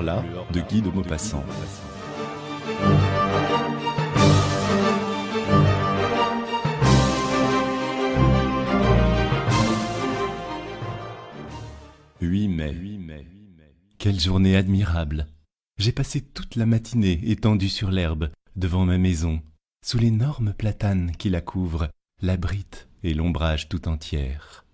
là de Quelle journée admirable J'ai passé toute la matinée étendue sur l'herbe, devant ma maison, sous l'énorme platane qui la couvre, l'abrite et l'ombrage tout entière.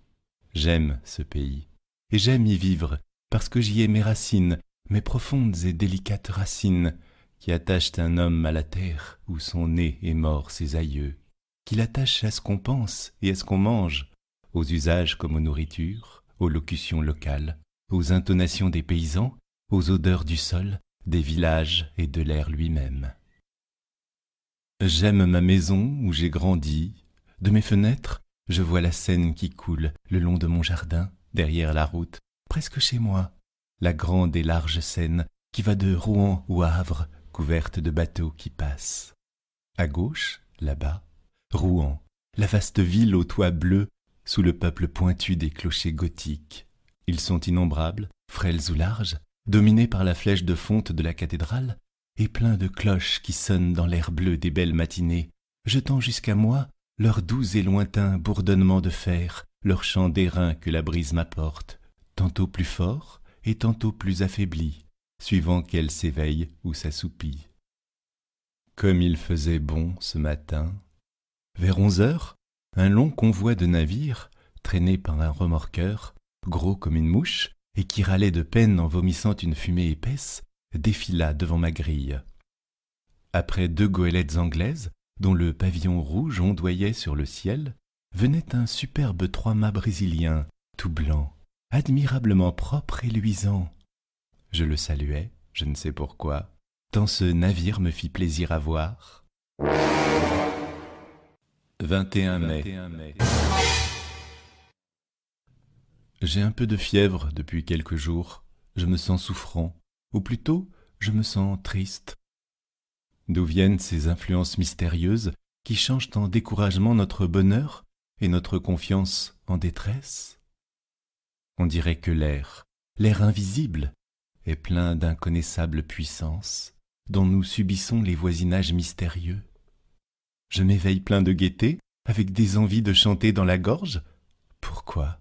J'aime ce pays, et j'aime y vivre, parce que j'y ai mes racines, mes profondes et délicates racines qui attachent un homme à la terre où sont nés et morts ses aïeux, qui l'attachent à ce qu'on pense et à ce qu'on mange, aux usages comme aux nourritures, aux locutions locales, aux intonations des paysans, aux odeurs du sol, des villages et de l'air lui-même. J'aime ma maison où j'ai grandi. De mes fenêtres, je vois la Seine qui coule le long de mon jardin, derrière la route, presque chez moi, la grande et large Seine qui va de Rouen au Havre, couverte de bateaux qui passent. À gauche, là-bas, Rouen, la vaste ville aux toits bleus, sous le peuple pointu des clochers gothiques. Ils sont innombrables, frêles ou larges, dominés par la flèche de fonte de la cathédrale, et pleins de cloches qui sonnent dans l'air bleu des belles matinées, jetant jusqu'à moi leurs doux et lointains bourdonnements de fer, leurs chants d'airain que la brise m'apporte, tantôt plus fort, et tantôt plus affaiblie, suivant qu'elle s'éveille ou s'assoupit. Comme il faisait bon ce matin, vers onze heures, un long convoi de navires, traîné par un remorqueur, gros comme une mouche, et qui râlait de peine en vomissant une fumée épaisse, défila devant ma grille. Après deux goélettes anglaises, dont le pavillon rouge ondoyait sur le ciel, venait un superbe trois-mâts brésilien, tout blanc, admirablement propre et luisant. Je le saluai, je ne sais pourquoi, tant ce navire me fit plaisir à voir. 21 mai. J'ai un peu de fièvre depuis quelques jours. Je me sens souffrant, ou plutôt, je me sens triste. D'où viennent ces influences mystérieuses qui changent en découragement notre bonheur et notre confiance en détresse on dirait que l'air, l'air invisible, est plein d'inconnaissables puissances dont nous subissons les voisinages mystérieux. Je m'éveille plein de gaieté, avec des envies de chanter dans la gorge. Pourquoi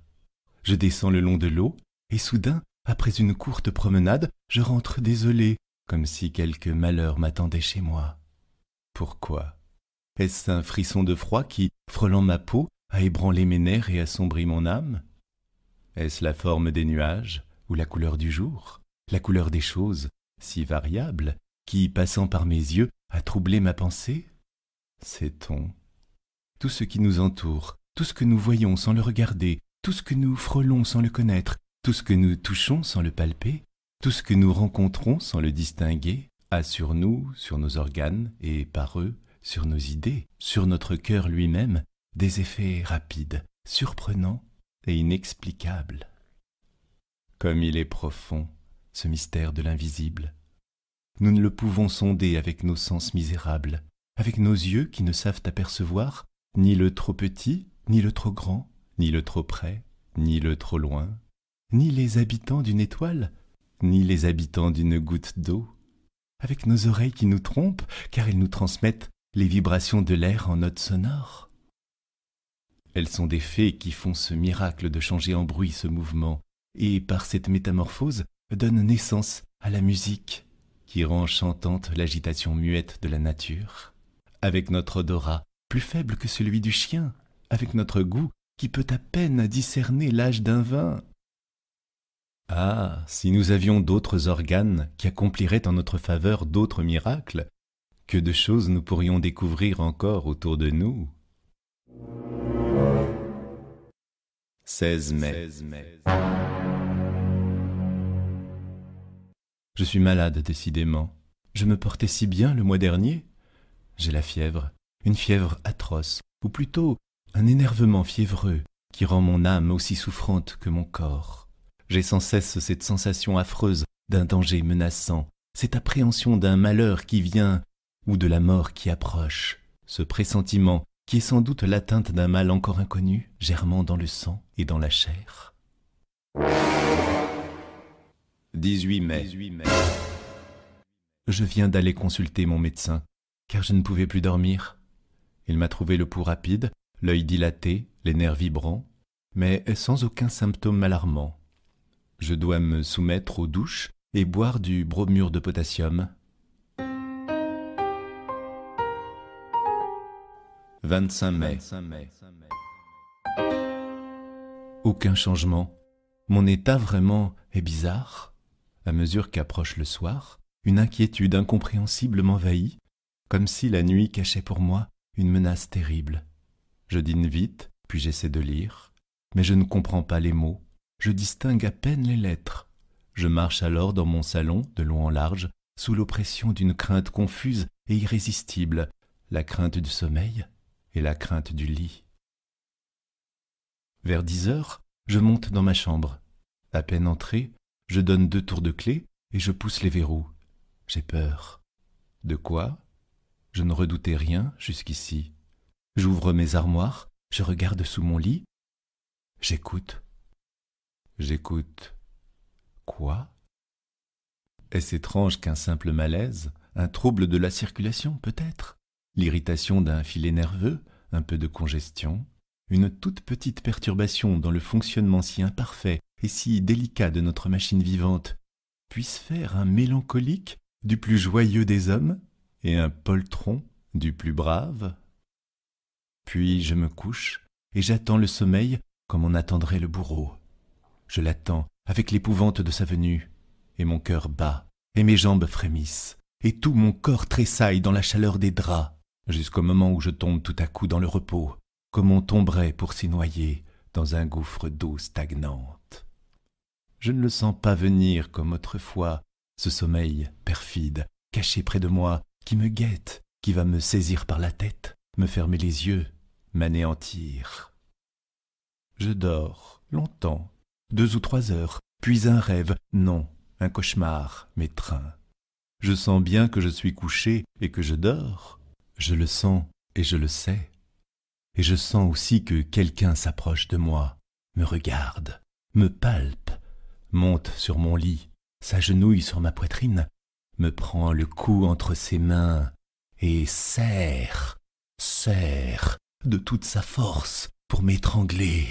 Je descends le long de l'eau, et soudain, après une courte promenade, je rentre désolé, comme si quelque malheur m'attendait chez moi. Pourquoi Est-ce un frisson de froid qui, frôlant ma peau, a ébranlé mes nerfs et assombri mon âme est-ce la forme des nuages ou la couleur du jour, la couleur des choses, si variable, qui, passant par mes yeux, a troublé ma pensée Sait-on Tout ce qui nous entoure, tout ce que nous voyons sans le regarder, tout ce que nous frôlons sans le connaître, tout ce que nous touchons sans le palper, tout ce que nous rencontrons sans le distinguer, a sur nous, sur nos organes, et par eux, sur nos idées, sur notre cœur lui-même, des effets rapides, surprenants et inexplicable. Comme il est profond, ce mystère de l'invisible. Nous ne le pouvons sonder avec nos sens misérables, avec nos yeux qui ne savent apercevoir ni le trop petit, ni le trop grand, ni le trop près, ni le trop loin, ni les habitants d'une étoile, ni les habitants d'une goutte d'eau, avec nos oreilles qui nous trompent, car elles nous transmettent les vibrations de l'air en notes sonores elles sont des fées qui font ce miracle de changer en bruit ce mouvement, et par cette métamorphose donnent naissance à la musique, qui rend chantante l'agitation muette de la nature. Avec notre odorat, plus faible que celui du chien, avec notre goût, qui peut à peine discerner l'âge d'un vin. Ah, si nous avions d'autres organes qui accompliraient en notre faveur d'autres miracles, que de choses nous pourrions découvrir encore autour de nous. 16 mai. Je suis malade, décidément. Je me portais si bien le mois dernier. J'ai la fièvre, une fièvre atroce, ou plutôt un énervement fiévreux qui rend mon âme aussi souffrante que mon corps. J'ai sans cesse cette sensation affreuse d'un danger menaçant, cette appréhension d'un malheur qui vient ou de la mort qui approche, ce pressentiment qui est sans doute l'atteinte d'un mal encore inconnu, germant dans le sang et dans la chair. 18 mai. Je viens d'aller consulter mon médecin, car je ne pouvais plus dormir. Il m'a trouvé le pouls rapide, l'œil dilaté, les nerfs vibrants, mais sans aucun symptôme alarmant. Je dois me soumettre aux douches et boire du bromure de potassium, 25 mai. Aucun changement. Mon état vraiment est bizarre. À mesure qu'approche le soir, une inquiétude incompréhensible m'envahit, comme si la nuit cachait pour moi une menace terrible. Je dîne vite, puis j'essaie de lire, mais je ne comprends pas les mots, je distingue à peine les lettres. Je marche alors dans mon salon, de long en large, sous l'oppression d'une crainte confuse et irrésistible, la crainte du sommeil, et la crainte du lit. Vers dix heures, je monte dans ma chambre. À peine entré, je donne deux tours de clef et je pousse les verrous. J'ai peur. De quoi Je ne redoutais rien jusqu'ici. J'ouvre mes armoires, je regarde sous mon lit. J'écoute. J'écoute. Quoi Est-ce étrange qu'un simple malaise, un trouble de la circulation peut-être l'irritation d'un filet nerveux, un peu de congestion, une toute petite perturbation dans le fonctionnement si imparfait et si délicat de notre machine vivante, puisse faire un mélancolique du plus joyeux des hommes et un poltron du plus brave Puis je me couche et j'attends le sommeil comme on attendrait le bourreau. Je l'attends avec l'épouvante de sa venue, et mon cœur bat, et mes jambes frémissent, et tout mon corps tressaille dans la chaleur des draps jusqu'au moment où je tombe tout à coup dans le repos, comme on tomberait pour s'y noyer dans un gouffre d'eau stagnante. Je ne le sens pas venir comme autrefois, ce sommeil perfide, caché près de moi, qui me guette, qui va me saisir par la tête, me fermer les yeux, m'anéantir. Je dors longtemps, deux ou trois heures, puis un rêve, non, un cauchemar m'étreint. Je sens bien que je suis couché et que je dors, je le sens et je le sais. Et je sens aussi que quelqu'un s'approche de moi, me regarde, me palpe, monte sur mon lit, s'agenouille sur ma poitrine, me prend le cou entre ses mains et serre, serre de toute sa force pour m'étrangler.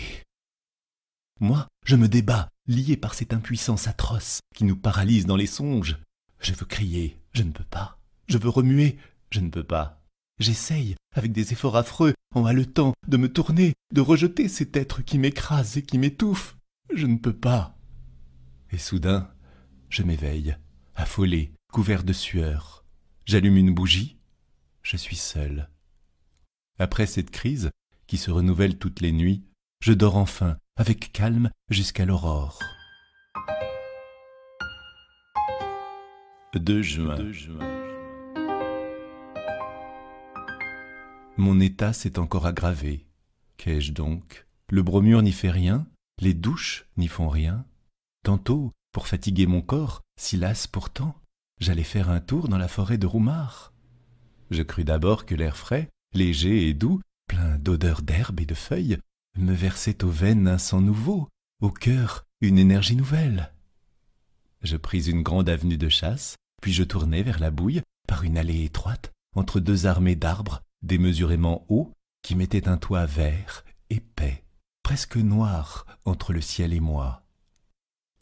Moi, je me débats, lié par cette impuissance atroce qui nous paralyse dans les songes. Je veux crier, je ne peux pas. Je veux remuer, je ne peux pas. J'essaye, avec des efforts affreux, en haletant, de me tourner, de rejeter cet être qui m'écrase et qui m'étouffe. Je ne peux pas. Et soudain, je m'éveille, affolé, couvert de sueur. J'allume une bougie. Je suis seul. Après cette crise, qui se renouvelle toutes les nuits, je dors enfin, avec calme, jusqu'à l'aurore. 2 Mon état s'est encore aggravé. Qu'ai-je donc Le bromure n'y fait rien, les douches n'y font rien. Tantôt, pour fatiguer mon corps, si las pourtant, j'allais faire un tour dans la forêt de Roumard. Je crus d'abord que l'air frais, léger et doux, plein d'odeurs d'herbes et de feuilles, me versait aux veines un sang nouveau, au cœur une énergie nouvelle. Je pris une grande avenue de chasse, puis je tournai vers la bouille par une allée étroite entre deux armées d'arbres démesurément haut, qui mettait un toit vert, épais, presque noir entre le ciel et moi.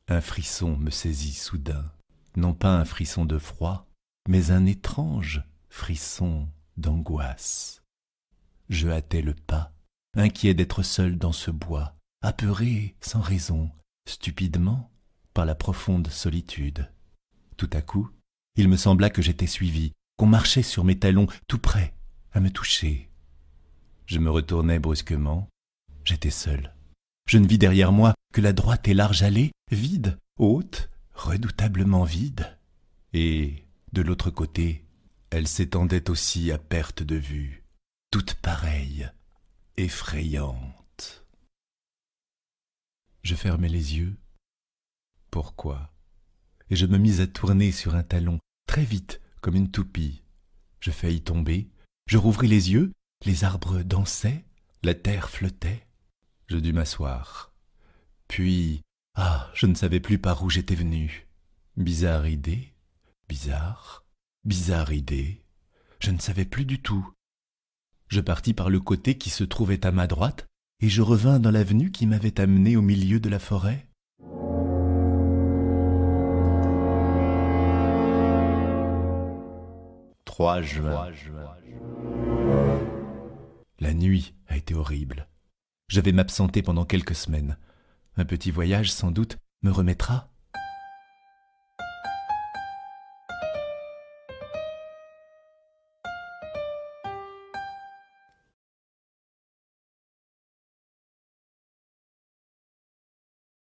Un frisson me saisit soudain, non pas un frisson de froid, mais un étrange frisson d'angoisse. Je hâtais le pas, inquiet d'être seul dans ce bois, apeuré sans raison, stupidement, par la profonde solitude. Tout à coup, il me sembla que j'étais suivi, qu'on marchait sur mes talons tout près, à me toucher. Je me retournai brusquement. J'étais seul. Je ne vis derrière moi que la droite et large allée, vide, haute, redoutablement vide. Et, de l'autre côté, elle s'étendait aussi à perte de vue, toute pareille, effrayante. Je fermai les yeux. Pourquoi Et je me mis à tourner sur un talon, très vite, comme une toupie. Je faillis tomber, je rouvris les yeux, les arbres dansaient, la terre flottait. Je dus m'asseoir. Puis, ah, je ne savais plus par où j'étais venu. Bizarre idée, bizarre, bizarre idée. Je ne savais plus du tout. Je partis par le côté qui se trouvait à ma droite, et je revins dans l'avenue qui m'avait amené au milieu de la forêt. La nuit a été horrible. Je vais m'absenter pendant quelques semaines. Un petit voyage, sans doute, me remettra